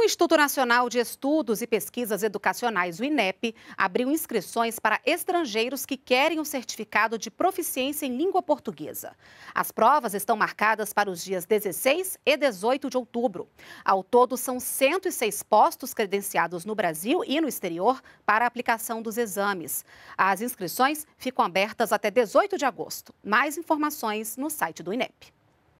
O Instituto Nacional de Estudos e Pesquisas Educacionais, o INEP, abriu inscrições para estrangeiros que querem um certificado de proficiência em língua portuguesa. As provas estão marcadas para os dias 16 e 18 de outubro. Ao todo, são 106 postos credenciados no Brasil e no exterior para a aplicação dos exames. As inscrições ficam abertas até 18 de agosto. Mais informações no site do INEP.